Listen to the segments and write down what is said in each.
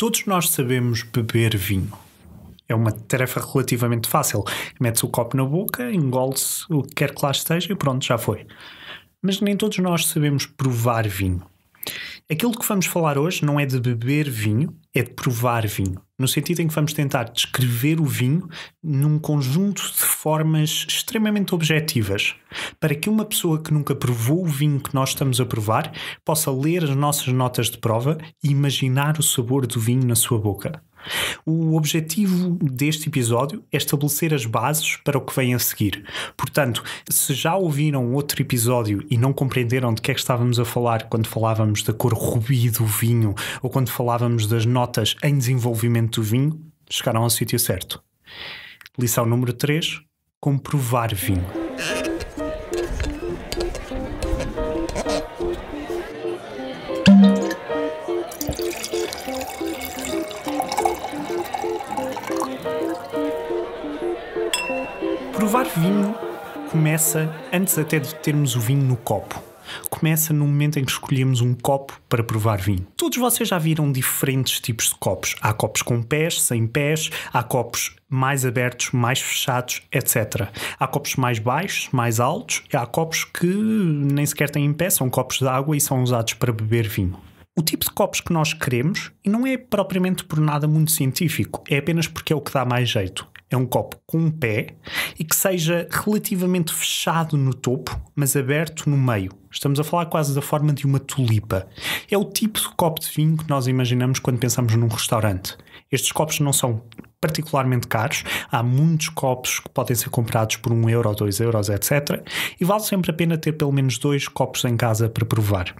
Todos nós sabemos beber vinho. É uma tarefa relativamente fácil. Metes o copo na boca, engole-se o que quer que lá esteja e pronto, já foi. Mas nem todos nós sabemos provar vinho. Aquilo que vamos falar hoje não é de beber vinho, é de provar vinho no sentido em que vamos tentar descrever o vinho num conjunto de formas extremamente objetivas, para que uma pessoa que nunca provou o vinho que nós estamos a provar possa ler as nossas notas de prova e imaginar o sabor do vinho na sua boca. O objetivo deste episódio é estabelecer as bases para o que vem a seguir. Portanto, se já ouviram outro episódio e não compreenderam de que é que estávamos a falar quando falávamos da cor rubi do vinho ou quando falávamos das notas em desenvolvimento do vinho, chegaram ao sítio certo. Lição número 3: comprovar vinho. vinho começa antes até de termos o vinho no copo. Começa no momento em que escolhemos um copo para provar vinho. Todos vocês já viram diferentes tipos de copos. Há copos com pés, sem pés, há copos mais abertos, mais fechados, etc. Há copos mais baixos, mais altos, e há copos que nem sequer têm pé, são copos de água e são usados para beber vinho o tipo de copos que nós queremos e não é propriamente por nada muito científico, é apenas porque é o que dá mais jeito é um copo com um pé e que seja relativamente fechado no topo, mas aberto no meio. Estamos a falar quase da forma de uma tulipa. É o tipo de copo de vinho que nós imaginamos quando pensamos num restaurante. Estes copos não são particularmente caros, há muitos copos que podem ser comprados por 1 euro, 2 euros, etc. E vale sempre a pena ter pelo menos dois copos em casa para provar.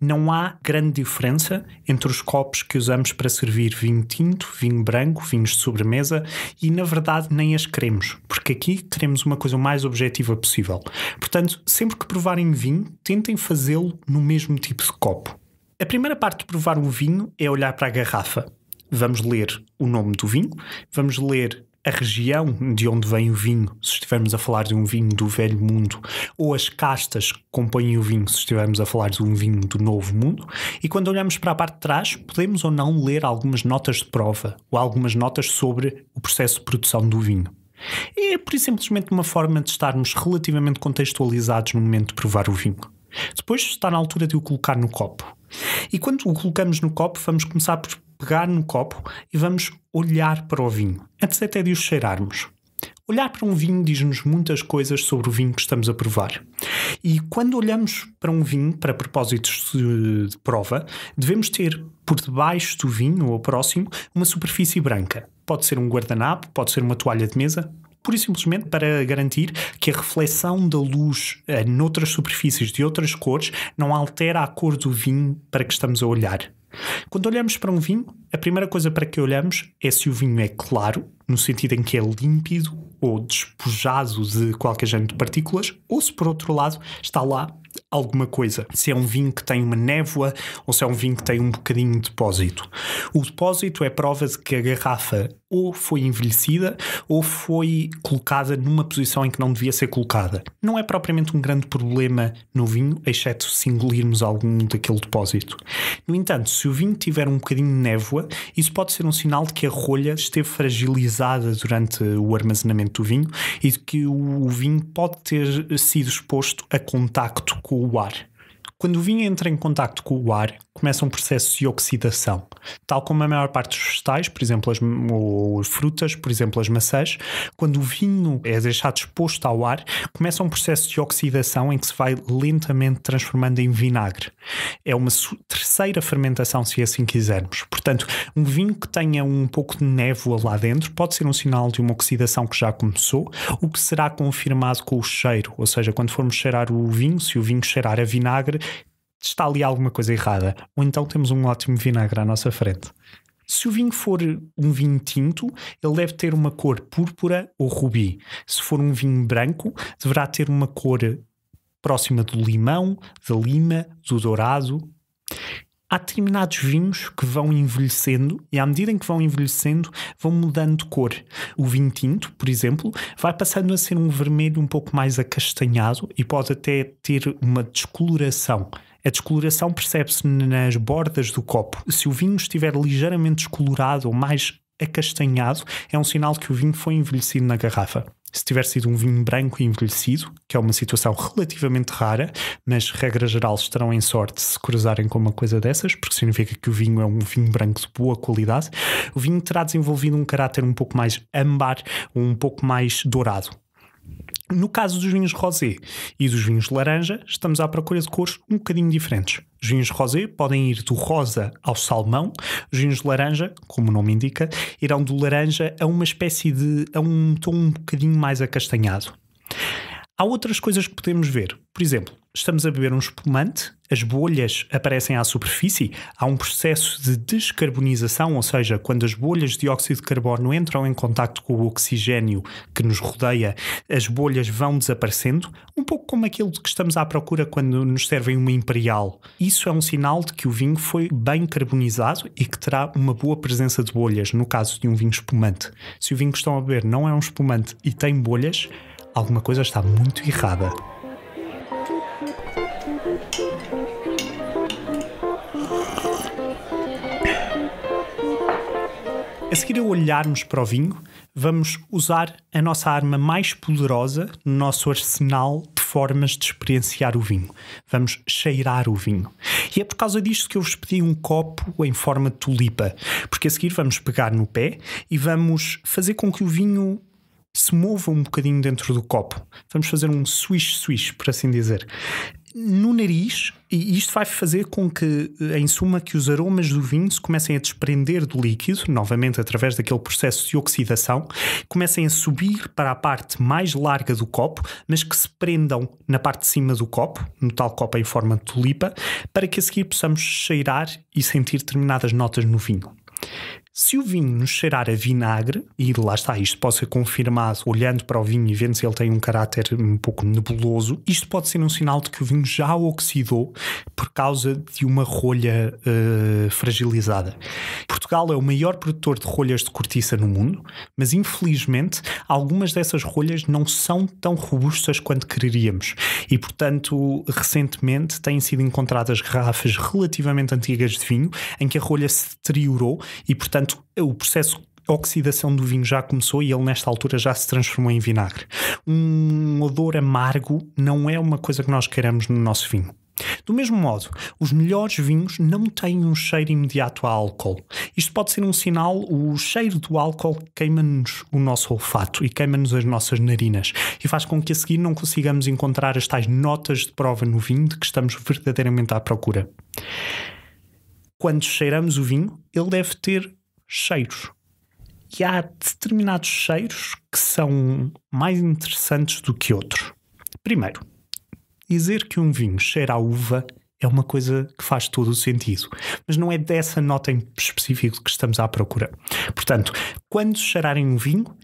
Não há grande diferença entre os copos que usamos para servir vinho tinto, vinho branco, vinhos de sobremesa e, na verdade, nem as queremos, porque aqui queremos uma coisa o mais objetiva possível. Portanto, sempre que provarem vinho, tentem fazê-lo no mesmo tipo de copo. A primeira parte de provar o vinho é olhar para a garrafa. Vamos ler o nome do vinho, vamos ler a região de onde vem o vinho, se estivermos a falar de um vinho do velho mundo, ou as castas que compõem o vinho, se estivermos a falar de um vinho do novo mundo, e quando olhamos para a parte de trás, podemos ou não ler algumas notas de prova ou algumas notas sobre o processo de produção do vinho. É por simplesmente uma forma de estarmos relativamente contextualizados no momento de provar o vinho. Depois está na altura de o colocar no copo. E quando o colocamos no copo, vamos começar por pegar no copo e vamos olhar para o vinho, antes até de o cheirarmos. Olhar para um vinho diz-nos muitas coisas sobre o vinho que estamos a provar. E quando olhamos para um vinho, para propósitos de prova, devemos ter por debaixo do vinho ou próximo uma superfície branca. Pode ser um guardanapo, pode ser uma toalha de mesa, pura e simplesmente para garantir que a reflexão da luz eh, noutras superfícies de outras cores não altera a cor do vinho para que estamos a olhar. Quando olhamos para um vinho, a primeira coisa para que olhamos é se o vinho é claro, no sentido em que é límpido ou despojado de qualquer género de partículas, ou se por outro lado está lá alguma coisa. Se é um vinho que tem uma névoa ou se é um vinho que tem um bocadinho de depósito. O depósito é prova de que a garrafa ou foi envelhecida ou foi colocada numa posição em que não devia ser colocada. Não é propriamente um grande problema no vinho, exceto se engolirmos algum daquele depósito. No entanto, se o vinho tiver um bocadinho de névoa, isso pode ser um sinal de que a rolha esteve fragilizada durante o armazenamento do vinho e de que o vinho pode ter sido exposto a contacto com what? Quando o vinho entra em contacto com o ar, começa um processo de oxidação, tal como a maior parte dos vegetais, por exemplo, as ou frutas, por exemplo, as maçãs. Quando o vinho é deixado exposto ao ar, começa um processo de oxidação em que se vai lentamente transformando em vinagre. É uma terceira fermentação, se assim quisermos. Portanto, um vinho que tenha um pouco de névoa lá dentro pode ser um sinal de uma oxidação que já começou, o que será confirmado com o cheiro, ou seja, quando formos cheirar o vinho, se o vinho cheirar a vinagre, está ali alguma coisa errada. Ou então temos um ótimo vinagre à nossa frente. Se o vinho for um vinho tinto, ele deve ter uma cor púrpura ou rubi. Se for um vinho branco, deverá ter uma cor próxima do limão, da lima, do dourado. Há determinados vinhos que vão envelhecendo e, à medida em que vão envelhecendo, vão mudando de cor. O vinho tinto, por exemplo, vai passando a ser um vermelho um pouco mais acastanhado e pode até ter uma descoloração a descoloração percebe-se nas bordas do copo. Se o vinho estiver ligeiramente descolorado ou mais acastanhado, é um sinal que o vinho foi envelhecido na garrafa. Se tiver sido um vinho branco envelhecido, que é uma situação relativamente rara, mas regra geral estarão em sorte se cruzarem com uma coisa dessas, porque significa que o vinho é um vinho branco de boa qualidade, o vinho terá desenvolvido um caráter um pouco mais âmbar, um pouco mais dourado. No caso dos vinhos rosé e dos vinhos laranja, estamos à procura de cores um bocadinho diferentes. Os vinhos rosé podem ir do rosa ao salmão, os vinhos laranja, como o nome indica, irão do laranja a uma espécie de. a um tom um bocadinho mais acastanhado. Há outras coisas que podemos ver. Por exemplo, estamos a beber um espumante, as bolhas aparecem à superfície, há um processo de descarbonização, ou seja, quando as bolhas de dióxido de carbono entram em contacto com o oxigênio que nos rodeia, as bolhas vão desaparecendo, um pouco como aquilo de que estamos à procura quando nos servem uma imperial. Isso é um sinal de que o vinho foi bem carbonizado e que terá uma boa presença de bolhas, no caso de um vinho espumante. Se o vinho que estão a beber não é um espumante e tem bolhas, alguma coisa está muito errada. seguir a olharmos para o vinho, vamos usar a nossa arma mais poderosa no nosso arsenal de formas de experienciar o vinho. Vamos cheirar o vinho. E é por causa disto que eu vos pedi um copo em forma de tulipa, porque a seguir vamos pegar no pé e vamos fazer com que o vinho se mova um bocadinho dentro do copo. Vamos fazer um swish-swish, por assim dizer no nariz, e isto vai fazer com que, eh, em suma, que os aromas do vinho se comecem a desprender do líquido, novamente através daquele processo de oxidação, comecem a subir para a parte mais larga do copo, mas que se prendam na parte de cima do copo, no tal copo em forma de tulipa, para que a seguir possamos cheirar e sentir determinadas notas no vinho. Se o vinho nos cheirar a vinagre, e lá está, isto pode ser confirmado olhando para o vinho e vendo se ele tem um caráter um pouco nebuloso, isto pode ser um sinal de que o vinho já oxidou por causa de uma rolha uh, fragilizada. Portugal é o maior produtor de rolhas de cortiça no mundo, mas infelizmente algumas dessas rolhas não são tão robustas quanto quereríamos e, portanto, recentemente têm sido encontradas garrafas relativamente antigas de vinho em que a rolha se deteriorou e, portanto, Portanto, o processo a oxidação do vinho já começou e ele nesta altura já se transformou em vinagre. Um odor amargo não é uma coisa que nós queiramos no nosso vinho. Do mesmo modo, os melhores vinhos não têm um cheiro imediato a álcool. Isto pode ser um sinal, o cheiro do álcool queima-nos o nosso olfato e queima-nos as nossas narinas e faz com que a seguir não consigamos encontrar as tais notas de prova no vinho de que estamos verdadeiramente à procura. Quando cheiramos o vinho, ele deve ter cheiros. E há determinados cheiros que são mais interessantes do que outros. Primeiro, dizer que um vinho cheira a uva é uma coisa que faz todo o sentido, mas não é dessa nota em específico que estamos à procura. Portanto, quando cheirarem um vinho,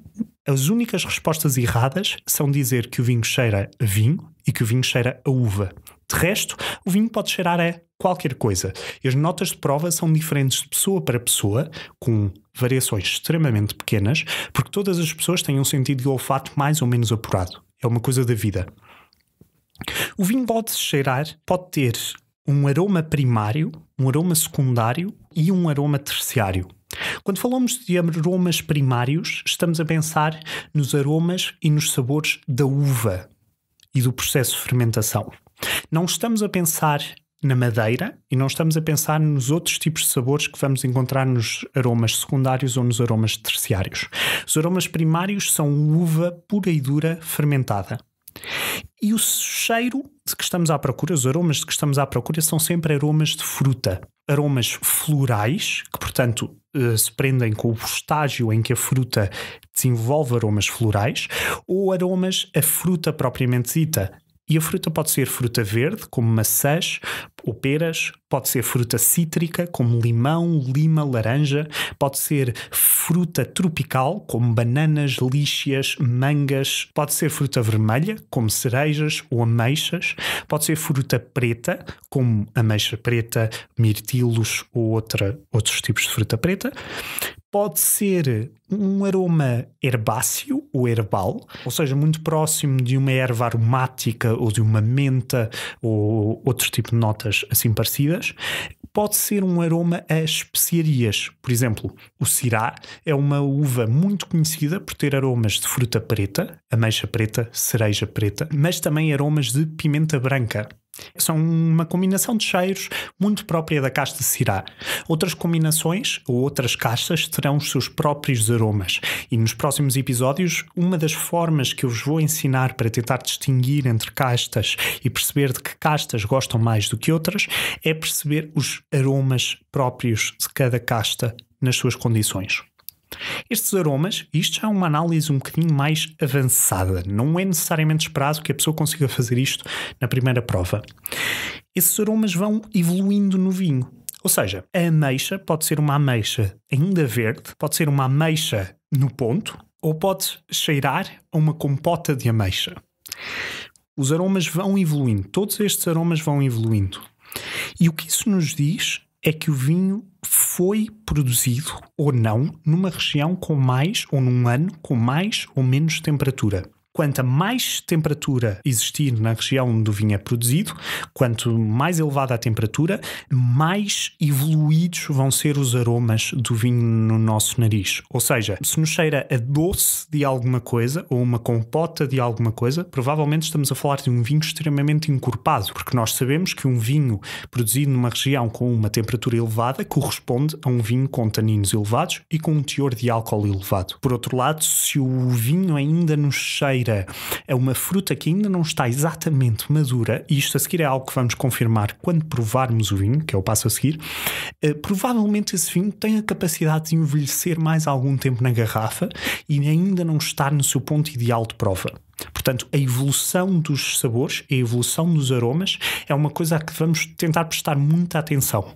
as únicas respostas erradas são dizer que o vinho cheira a vinho e que o vinho cheira a uva. De resto, o vinho pode cheirar a qualquer coisa. E as notas de prova são diferentes de pessoa para pessoa, com variações extremamente pequenas, porque todas as pessoas têm um sentido de olfato mais ou menos apurado. É uma coisa da vida. O vinho pode cheirar, pode ter um aroma primário, um aroma secundário e um aroma terciário. Quando falamos de aromas primários, estamos a pensar nos aromas e nos sabores da uva e do processo de fermentação. Não estamos a pensar na madeira e não estamos a pensar nos outros tipos de sabores que vamos encontrar nos aromas secundários ou nos aromas terciários. Os aromas primários são uva pura e dura fermentada. E o cheiro de que estamos à procura, os aromas de que estamos à procura, são sempre aromas de fruta. Aromas florais, que portanto eh, se prendem com o estágio em que a fruta desenvolve aromas florais, ou aromas a fruta propriamente dita, e a fruta pode ser fruta verde, como maçãs ou peras, pode ser fruta cítrica, como limão, lima, laranja, pode ser fruta tropical, como bananas, líxias, mangas, pode ser fruta vermelha, como cerejas ou ameixas, pode ser fruta preta, como ameixa preta, mirtilos ou outra, outros tipos de fruta preta, pode ser um aroma herbáceo ou herbal, ou seja, muito próximo de uma erva aromática ou de uma menta ou outro tipo de notas assim parecidas. Pode ser um aroma a especiarias. Por exemplo, o cirá é uma uva muito conhecida por ter aromas de fruta preta, ameixa preta, cereja preta, mas também aromas de pimenta branca. São uma combinação de cheiros muito própria da casta Syrah. Outras combinações ou outras castas terão os seus próprios aromas, e nos próximos episódios, uma das formas que eu vos vou ensinar para tentar distinguir entre castas e perceber de que castas gostam mais do que outras é perceber os aromas próprios de cada casta nas suas condições. Estes aromas, isto já é uma análise um bocadinho mais avançada, não é necessariamente esperado que a pessoa consiga fazer isto na primeira prova. Esses aromas vão evoluindo no vinho. Ou seja, a ameixa pode ser uma ameixa ainda verde, pode ser uma ameixa no ponto, ou pode cheirar a uma compota de ameixa. Os aromas vão evoluindo, todos estes aromas vão evoluindo. E o que isso nos diz é que o vinho foi produzido ou não numa região com mais ou num ano com mais ou menos temperatura quanto mais temperatura existir na região onde o vinho é produzido, quanto mais elevada a temperatura, mais evoluídos vão ser os aromas do vinho no nosso nariz. Ou seja, se nos cheira a doce de alguma coisa ou uma compota de alguma coisa, provavelmente estamos a falar de um vinho extremamente encorpado, porque nós sabemos que um vinho produzido numa região com uma temperatura elevada corresponde a um vinho com taninos elevados e com um teor de álcool elevado. Por outro lado, se o vinho ainda nos cheira pera é uma fruta que ainda não está exatamente madura, e isto a seguir é algo que vamos confirmar quando provarmos o vinho, que é o passo a seguir, uh, provavelmente esse vinho tem a capacidade de envelhecer mais algum tempo na garrafa e ainda não estar no seu ponto ideal de prova. Portanto, a evolução dos sabores, a evolução dos aromas, é uma coisa a que vamos tentar prestar muita atenção.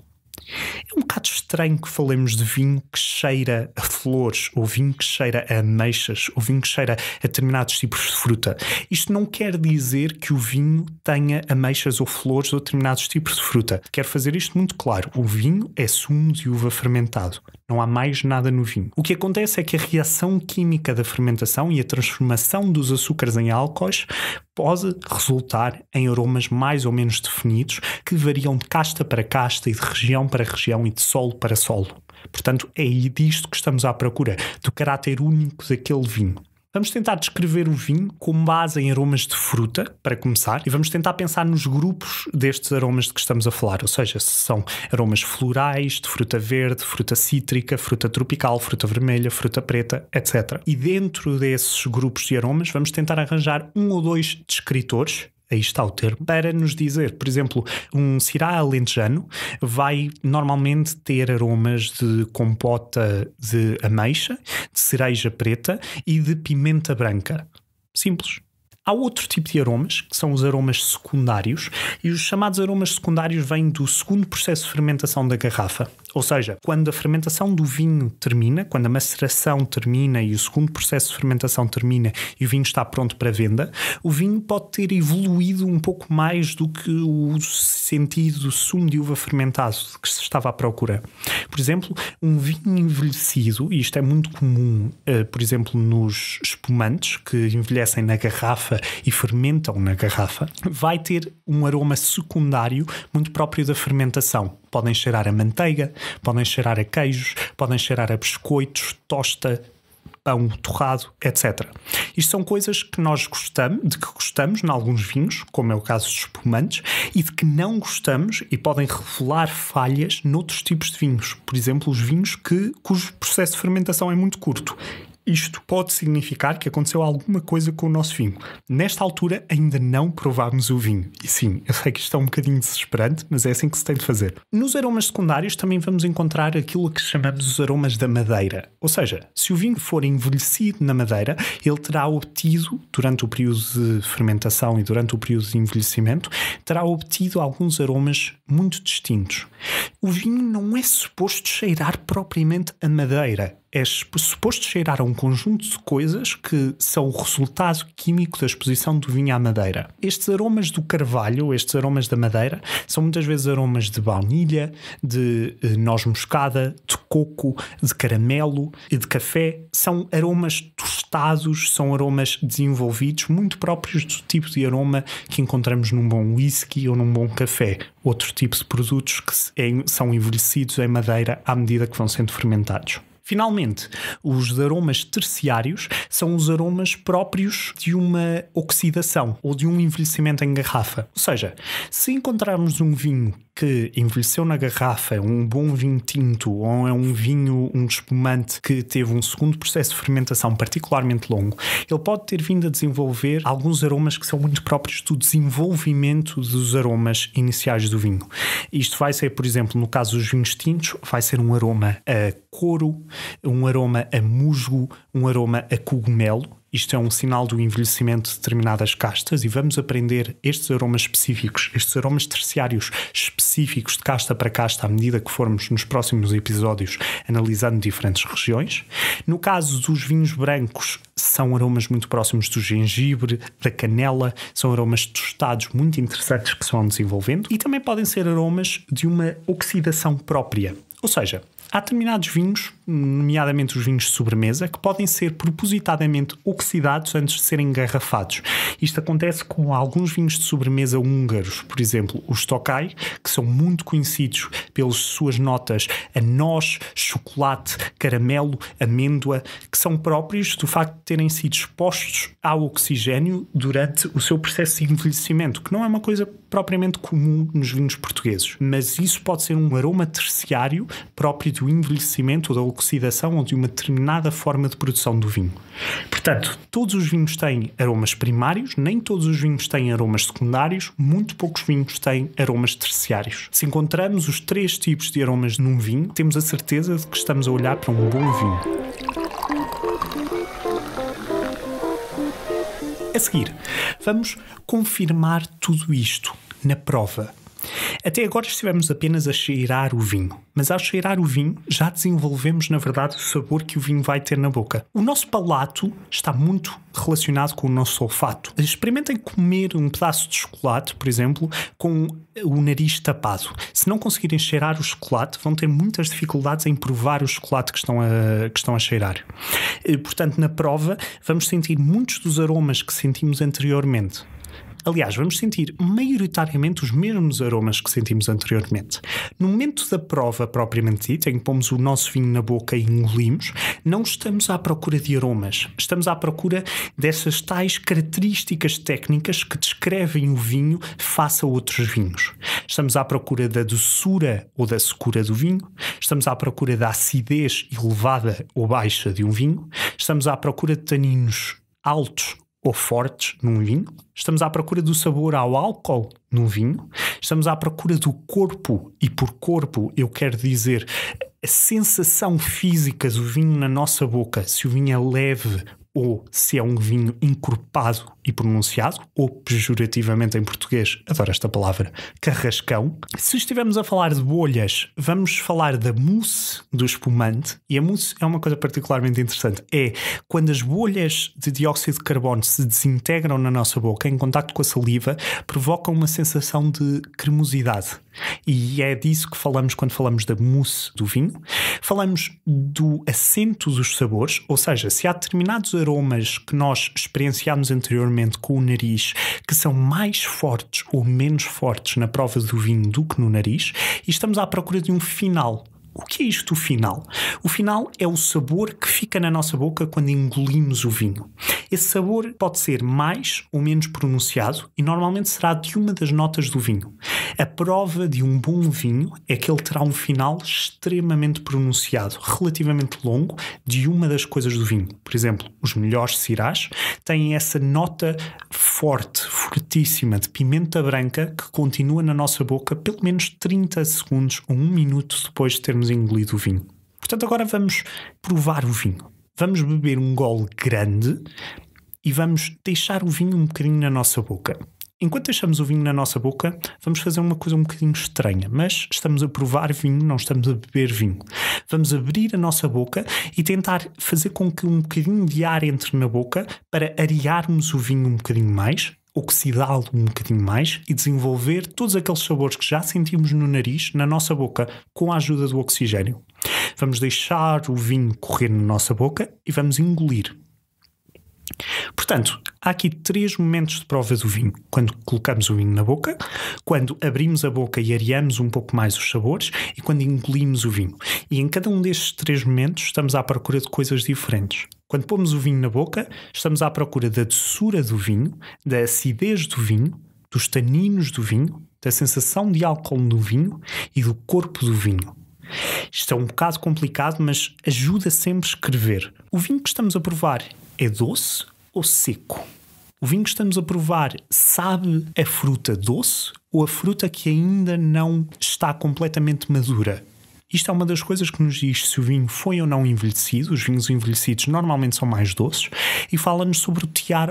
É um bocado estranho que falemos de vinho que cheira a flores, ou vinho que cheira a ameixas, ou vinho que cheira a determinados tipos de fruta. Isto não quer dizer que o vinho tenha ameixas ou flores ou determinados tipos de fruta. Quero fazer isto muito claro. O vinho é sumo de uva fermentado não há mais nada no vinho. O que acontece é que a reação química da fermentação e a transformação dos açúcares em álcoois pode resultar em aromas mais ou menos definidos que variam de casta para casta e de região para região e de solo para solo. Portanto, é disto que estamos à procura, do caráter único daquele vinho. Vamos tentar descrever o vinho com base em aromas de fruta, para começar, e vamos tentar pensar nos grupos destes aromas de que estamos a falar, ou seja, se são aromas florais, de fruta verde, fruta cítrica, fruta tropical, fruta vermelha, fruta preta, etc. E dentro desses grupos de aromas, vamos tentar arranjar um ou dois descritores aí está o termo, para nos dizer, por exemplo, um cirá alentejano vai normalmente ter aromas de compota de ameixa, de cereja preta e de pimenta branca. Simples. Há outro tipo de aromas, que são os aromas secundários, e os chamados aromas secundários vêm do segundo processo de fermentação da garrafa. Ou seja, quando a fermentação do vinho termina, quando a maceração termina e o segundo processo de fermentação termina e o vinho está pronto para venda, o vinho pode ter evoluído um pouco mais do que o sentido do sumo de uva fermentado que se estava à procura. Por exemplo, um vinho envelhecido, e isto é muito comum, eh, por exemplo, nos espumantes que envelhecem na garrafa garrafa e fermentam na garrafa, vai ter um aroma secundário muito próprio da fermentação. Podem cheirar a manteiga, podem cheirar a queijos, podem cheirar a biscoitos, tosta, pão torrado, etc. Isto são coisas que nós gostamos, de que gostamos em alguns vinhos, como é o caso dos espumantes, e de que não gostamos e podem revelar falhas noutros tipos de vinhos, por exemplo, os vinhos que, cujo processo de fermentação é muito curto isto pode significar que aconteceu alguma coisa com o nosso vinho. Nesta altura ainda não provámos o vinho. E sim, eu sei que isto é um bocadinho desesperante, mas é assim que se tem de fazer. Nos aromas secundários também vamos encontrar aquilo que chamamos os aromas da madeira. Ou seja, se o vinho for envelhecido na madeira, ele terá obtido, durante o período de fermentação e durante o período de envelhecimento, terá obtido alguns aromas muito distintos. O vinho não é suposto cheirar propriamente a madeira é suposto cheirar a um conjunto de coisas que são o resultado químico da exposição do vinho à madeira. Estes aromas do carvalho, estes aromas da madeira, são muitas vezes aromas de baunilha, de eh, noz moscada, de coco, de caramelo e de café. São aromas tostados, são aromas desenvolvidos, muito próprios do tipo de aroma que encontramos num bom whisky ou num bom café. Outro tipo de produtos que são envelhecidos em madeira à medida que vão sendo fermentados. Finalmente, os aromas terciários são os aromas próprios de uma oxidação ou de um envelhecimento em garrafa. Ou seja, se encontrarmos um vinho que envelheceu na garrafa, um bom vinho tinto ou é um vinho, um espumante que teve um segundo processo de fermentação particularmente longo, ele pode ter vindo a desenvolver alguns aromas que são muito próprios do desenvolvimento dos aromas iniciais do vinho. Isto vai ser, por exemplo, no caso dos vinhos tintos, vai ser um aroma a couro, um aroma a musgo, um aroma a cogumelo, isto é um sinal do envelhecimento de determinadas castas e vamos aprender estes aromas específicos, estes aromas terciários específicos de casta para casta à medida que formos nos próximos episódios analisando diferentes regiões. No caso dos vinhos brancos, são aromas muito próximos do gengibre, da canela, são aromas tostados muito interessantes que se vão desenvolvendo e também podem ser aromas de uma oxidação própria. Ou seja, Há determinados vinhos, nomeadamente os vinhos de sobremesa, que podem ser propositadamente oxidados antes de serem engarrafados. Isto acontece com alguns vinhos de sobremesa húngaros, por exemplo, os Tokai, que são muito conhecidos pelas suas notas a noz, chocolate, caramelo, amêndoa, que são próprios do facto de terem sido expostos ao oxigênio durante o seu processo de envelhecimento, que não é uma coisa propriamente comum nos vinhos portugueses, mas isso pode ser um aroma terciário próprio do envelhecimento ou da oxidação ou de uma determinada forma de produção do vinho. Portanto, todos os vinhos têm aromas primários, nem todos os vinhos têm aromas secundários, muito poucos vinhos têm aromas terciários. Se encontramos os três tipos de aromas num vinho, temos a certeza de que estamos a olhar para um bom vinho. A seguir, vamos confirmar tudo isto na prova. Até agora estivemos apenas a cheirar o vinho, mas ao cheirar o vinho já desenvolvemos, na verdade, o sabor que o vinho vai ter na boca. O nosso palato está muito relacionado com o nosso olfato. Experimentem comer um pedaço de chocolate, por exemplo, com o nariz tapado. Se não conseguirem cheirar o chocolate, vão ter muitas dificuldades em provar o chocolate que estão a, que estão a cheirar. Eh, portanto, na prova, vamos sentir muitos dos aromas que sentimos anteriormente. Aliás, vamos sentir maioritariamente os mesmos aromas que sentimos anteriormente. No momento da prova propriamente dita, em que pomos o nosso vinho na boca e engolimos, não estamos à procura de aromas, estamos à procura dessas tais características técnicas que descrevem o vinho face a outros vinhos. Estamos à procura da doçura ou da secura do vinho, estamos à procura da acidez elevada ou baixa de um vinho, estamos à procura de taninos altos ou fortes num vinho, estamos à procura do sabor ao álcool num vinho, estamos à procura do corpo, e por corpo eu quero dizer a sensação física do vinho na nossa boca, se o vinho é leve ou se é um vinho encorpado e pronunciado, ou pejorativamente em português, adoro esta palavra, carrascão. Se estivermos a falar de bolhas, vamos falar da mousse do espumante, e a mousse é uma coisa particularmente interessante. É quando as bolhas de dióxido de carbono se desintegram na nossa boca, em contacto com a saliva, provocam uma sensação de cremosidade. E é disso que falamos quando falamos da mousse do vinho. Falamos do acento dos sabores, ou seja, se há determinados aromas que nós experienciamos anteriormente com o nariz, que são mais fortes ou menos fortes na prova do vinho do que no nariz, e estamos à procura de um final. O que é isto o final? O final é o sabor que fica na nossa boca quando engolimos o vinho. Esse sabor pode ser mais ou menos pronunciado e normalmente será de uma das notas do vinho. A prova de um bom vinho é que ele terá um final extremamente pronunciado, relativamente longo, de uma das coisas do vinho. Por exemplo, os melhores cirás têm essa nota forte, fortíssima de pimenta branca que continua na nossa boca pelo menos 30 segundos ou um minuto depois de termos engolido o vinho. Portanto, agora vamos provar o vinho vamos beber um gole grande e vamos deixar o vinho um bocadinho na nossa boca. Enquanto deixamos o vinho na nossa boca, vamos fazer uma coisa um bocadinho estranha, mas estamos a provar vinho, não estamos a beber vinho. Vamos abrir a nossa boca e tentar fazer com que um bocadinho de ar entre na boca para arearmos o vinho um bocadinho mais, oxidá-lo um bocadinho mais e desenvolver todos aqueles sabores que já sentimos no nariz, na nossa boca, com a ajuda do oxigênio. Vamos deixar o vinho correr na nossa boca e vamos engolir. Portanto, há aqui três momentos de prova do vinho: quando colocamos o vinho na boca, quando abrimos a boca e areamos um pouco mais os sabores e quando engolimos o vinho. E em cada um destes três momentos estamos à procura de coisas diferentes. Quando pomos o vinho na boca, estamos à procura da doçura do vinho, da acidez do vinho, dos taninos do vinho, da sensação de álcool no vinho e do corpo do vinho. Isto é um bocado complicado, mas ajuda sempre a escrever. O vinho que estamos a provar é doce ou seco? O vinho que estamos a provar sabe a fruta doce ou a fruta que ainda não está completamente madura? Isto é uma das coisas que nos diz se o vinho foi ou não envelhecido. Os vinhos envelhecidos normalmente são mais doces e fala-nos sobre o,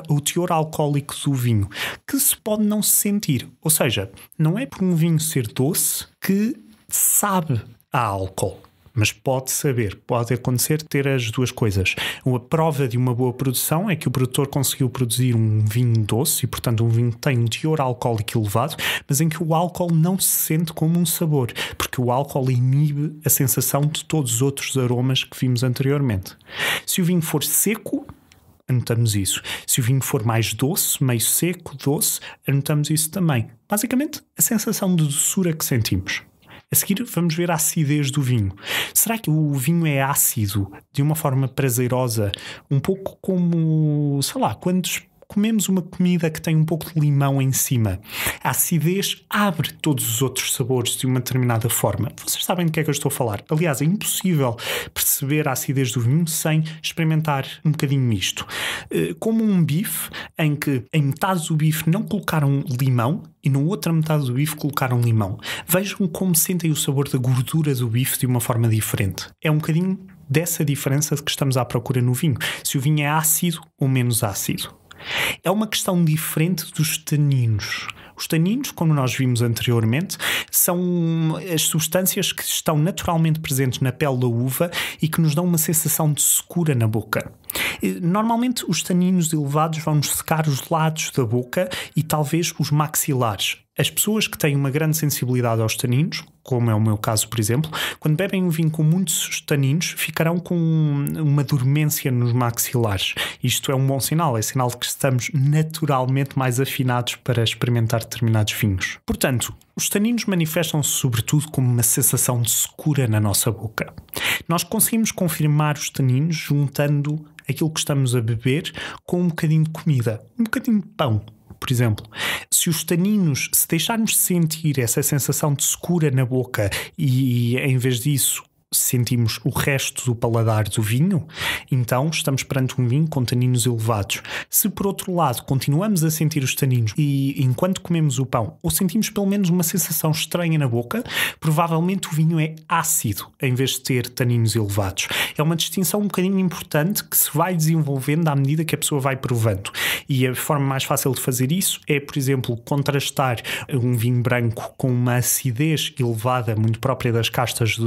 o teor alcoólico do vinho, que se pode não sentir. Ou seja, não é por um vinho ser doce que sabe a álcool. Mas pode saber, pode acontecer ter as duas coisas. A prova de uma boa produção é que o produtor conseguiu produzir um vinho doce e, portanto, um vinho que tem um teor alcoólico elevado, mas em que o álcool não se sente como um sabor, porque o álcool inibe a sensação de todos os outros aromas que vimos anteriormente. Se o vinho for seco, anotamos isso. Se o vinho for mais doce, meio seco, doce, anotamos isso também. Basicamente, a sensação de doçura que sentimos. A seguir vamos ver a acidez do vinho. Será que o vinho é ácido de uma forma prazerosa? Um pouco como, sei lá, quantos comemos uma comida que tem um pouco de limão em cima, a acidez abre todos os outros sabores de uma determinada forma. Vocês sabem do que é que eu estou a falar. Aliás, é impossível perceber a acidez do vinho sem experimentar um bocadinho isto. Eh, como um bife em que em metade do bife não colocaram limão e na outra metade do bife colocaram limão. Vejam como sentem o sabor da gordura do bife de uma forma diferente. É um bocadinho dessa diferença que estamos à procura no vinho. Se o vinho é ácido ou menos ácido. É uma questão diferente dos taninos. Os taninos, como nós vimos anteriormente, são as substâncias que estão naturalmente presentes na pele da uva e que nos dão uma sensação de secura na boca. Normalmente, os taninos elevados vão nos secar os lados da boca e talvez os maxilares. As pessoas que têm uma grande sensibilidade aos taninos, como é o meu caso, por exemplo, quando bebem um vinho com muitos taninos, ficarão com uma dormência nos maxilares. Isto é um bom sinal, é sinal de que estamos naturalmente mais afinados para experimentar determinados vinhos. Portanto, os taninos manifestam-se sobretudo como uma sensação de secura na nossa boca. Nós conseguimos confirmar os taninos juntando aquilo que estamos a beber com um bocadinho de comida, um bocadinho de pão, por exemplo. Se os taninos, se deixarmos sentir essa sensação de secura na boca e, em vez disso, sentimos o resto do paladar do vinho, então estamos perante um vinho com taninos elevados. Se por outro lado continuamos a sentir os taninos e enquanto comemos o pão, ou sentimos pelo menos uma sensação estranha na boca, provavelmente o vinho é ácido em vez de ter taninos elevados. É uma distinção um bocadinho importante que se vai desenvolvendo à medida que a pessoa vai provando. E a forma mais fácil de fazer isso é, por exemplo, contrastar um vinho branco com uma acidez elevada muito própria das castas de,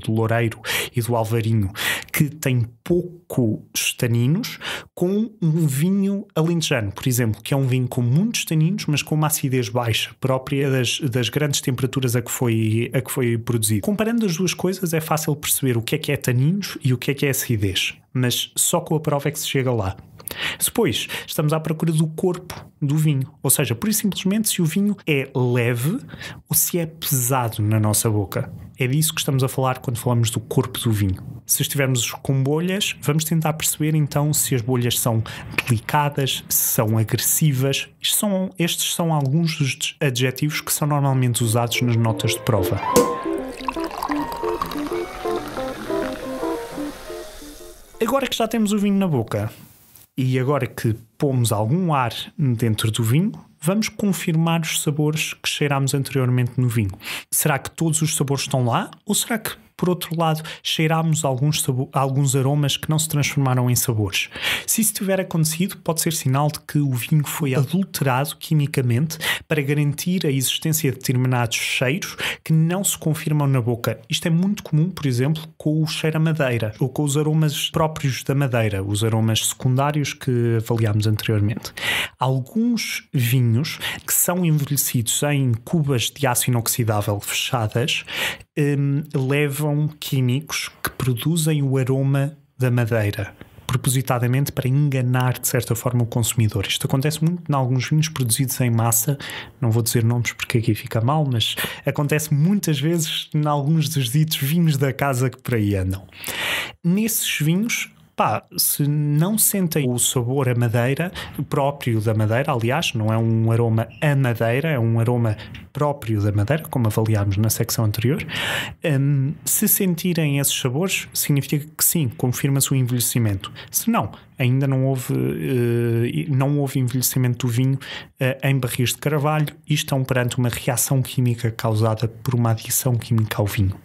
de louro Loureiro e do Alvarinho, que tem poucos taninos, com um vinho alentejano, por exemplo, que é um vinho com muitos taninos, mas com uma acidez baixa, própria das, das grandes temperaturas a que, foi, a que foi produzido. Comparando as duas coisas, é fácil perceber o que é que é taninos e o que é que é acidez, mas só com a prova é que se chega lá. Depois, estamos à procura do corpo do vinho, ou seja, por isso simplesmente se o vinho é leve ou se é pesado na nossa boca. É disso que estamos a falar quando falamos do corpo do vinho. Se estivermos com bolhas, vamos tentar perceber então se as bolhas são delicadas, se são agressivas. Estes são, estes são alguns dos adjetivos que são normalmente usados nas notas de prova. Agora que já temos o vinho na boca, e agora que pomos algum ar dentro do vinho, vamos confirmar os sabores que cheirámos anteriormente no vinho. Será que todos os sabores estão lá ou será que por outro lado, cheirámos alguns, alguns aromas que não se transformaram em sabores. Se isso tiver acontecido, pode ser sinal de que o vinho foi adulterado quimicamente para garantir a existência de determinados cheiros que não se confirmam na boca. Isto é muito comum, por exemplo, com o cheiro a madeira ou com os aromas próprios da madeira, os aromas secundários que avaliámos anteriormente. Alguns vinhos que são envelhecidos em cubas de aço inoxidável fechadas Hum, levam químicos que produzem o aroma da madeira propositadamente para enganar de certa forma o consumidor. Isto acontece muito em alguns vinhos produzidos em massa, não vou dizer nomes porque aqui fica mal, mas acontece muitas vezes em alguns dos ditos vinhos da casa que por aí andam. Nesses vinhos pá, se não sentem o sabor a madeira, próprio da madeira, aliás, não é um aroma a madeira, é um aroma próprio da madeira, como avaliámos na secção anterior, um, se sentirem esses sabores, significa que sim, confirma-se o envelhecimento. Se não, ainda não houve, uh, não houve envelhecimento do vinho uh, em barris de carvalho e estão é perante uma reação química causada por uma adição química ao vinho.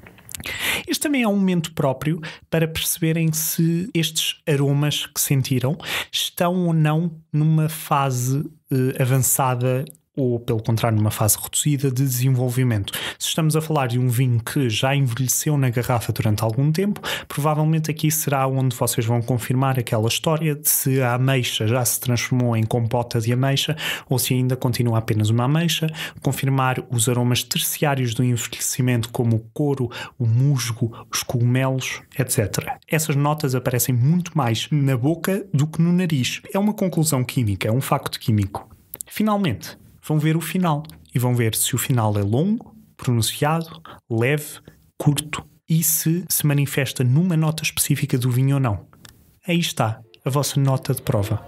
Este também é um momento próprio para perceberem se estes aromas que sentiram estão ou não numa fase eh, avançada ou, pelo contrário, numa fase reduzida de desenvolvimento. Se estamos a falar de um vinho que já envelheceu na garrafa durante algum tempo, provavelmente aqui será onde vocês vão confirmar aquela história de se a ameixa já se transformou em compota de ameixa ou se ainda continua apenas uma ameixa, confirmar os aromas terciários do envelhecimento, como o couro, o musgo, os cogumelos, etc. Essas notas aparecem muito mais na boca do que no nariz. É uma conclusão química, é um facto químico. Finalmente, vão ver o final. E vão ver se o final é longo, pronunciado, leve, curto e se se manifesta numa nota específica do vinho ou não. Aí está a vossa nota de prova.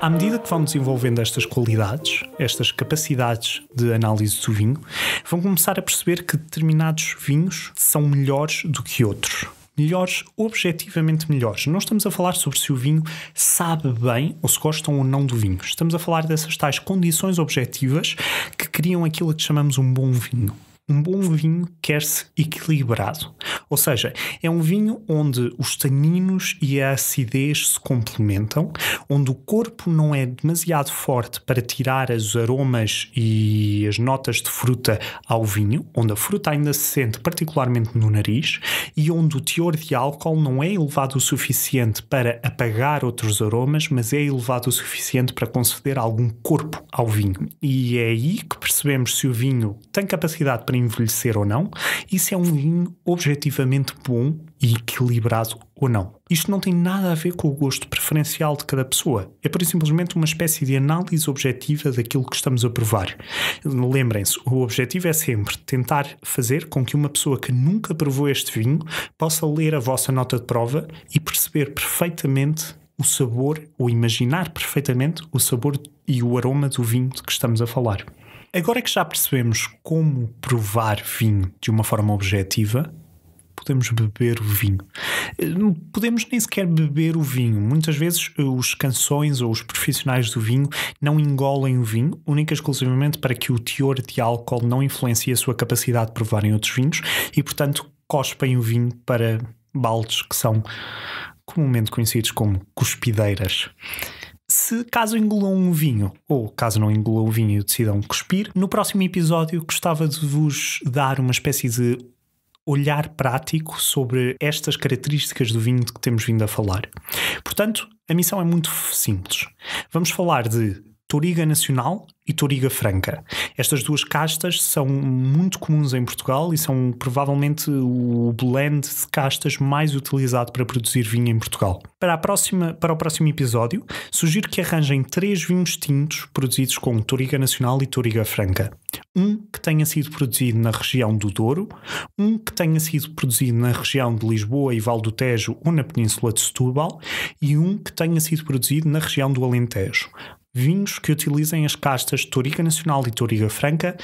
À medida que vão desenvolvendo estas qualidades, estas capacidades de análise do vinho, vão começar a perceber que determinados vinhos são melhores do que outros melhores, objetivamente melhores. Não estamos a falar sobre se o vinho sabe bem ou se gostam ou não do vinho. Estamos a falar dessas tais condições objetivas que criam aquilo que chamamos um bom vinho. Um bom vinho quer-se equilibrado, ou seja, é um vinho onde os taninos e a acidez se complementam, onde o corpo não é demasiado forte para tirar os aromas e as notas de fruta ao vinho, onde a fruta ainda se sente particularmente no nariz e onde o teor de álcool não é elevado o suficiente para apagar outros aromas, mas é elevado o suficiente para conceder algum corpo ao vinho. E é aí que percebemos se o vinho tem capacidade para para envelhecer ou não, e se é um vinho objetivamente bom e equilibrado ou não. Isto não tem nada a ver com o gosto preferencial de cada pessoa. É por simplesmente uma espécie de análise objetiva daquilo que estamos a provar. Lembrem-se, o objetivo é sempre tentar fazer com que uma pessoa que nunca provou este vinho possa ler a vossa nota de prova e perceber perfeitamente o sabor ou imaginar perfeitamente o sabor e o aroma do vinho de que estamos a falar. Agora que já percebemos como provar vinho de uma forma objetiva, podemos beber o vinho. Não hum, podemos nem sequer beber o vinho. Muitas vezes eh, os canções ou os profissionais do vinho não engolem o vinho, única e exclusivamente para que o teor de álcool não influencie a sua capacidade de provarem outros vinhos e, portanto, cospem o vinho para baldes que são comumente conhecidos como cuspideiras se caso engolam um vinho, ou caso não engolam um vinho e decidam cuspir, no próximo episódio gostava de vos dar uma espécie de olhar prático sobre estas características do vinho de que temos vindo a falar. Portanto, a missão é muito simples. Vamos falar de Toriga Nacional e Toriga Franca. Estas duas castas são muito comuns em Portugal e são provavelmente o blend de castas mais utilizado para produzir vinho em Portugal. Para, a próxima, para o próximo episódio, sugiro que arranjem três vinhos tintos produzidos com Toriga Nacional e Toriga Franca. Um que tenha sido produzido na região do Douro, um que tenha sido produzido na região de Lisboa e Val do Tejo ou na Península de Setúbal e um que tenha sido produzido na região do Alentejo vinhos que utilizem as castas Toriga Nacional e Toriga Franca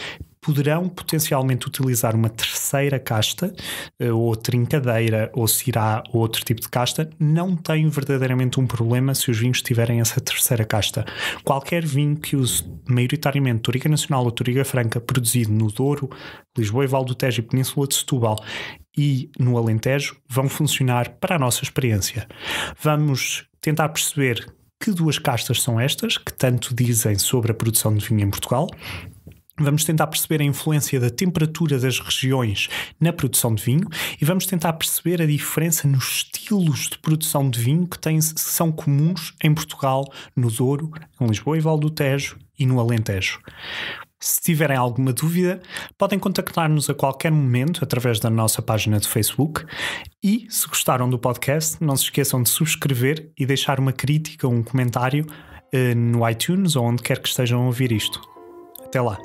poderão potencialmente utilizar uma terceira casta, eh, ou trincadeira, ou cirá, ou outro tipo de casta, não tem verdadeiramente um problema se os vinhos tiverem essa terceira casta. Qualquer vinho que use maioritariamente Toriga Nacional ou Toriga Franca, produzido no Douro, Lisboa e Val do Tejo e Península de Setúbal, e no Alentejo vão funcionar para a nossa experiência. Vamos tentar perceber que duas castas são estas que tanto dizem sobre a produção de vinho em Portugal. Vamos tentar perceber a influência da temperatura das regiões na produção de vinho e vamos tentar perceber a diferença nos estilos de produção de vinho que, têm, que são comuns em Portugal, no Douro, em Lisboa e Val do Tejo e no Alentejo. Se tiverem alguma dúvida, podem contactar-nos a qualquer momento através da nossa página de Facebook. E, se gostaram do podcast, não se esqueçam de subscrever e deixar uma crítica ou um comentário eh, no iTunes ou onde quer que estejam a ouvir isto. Até lá!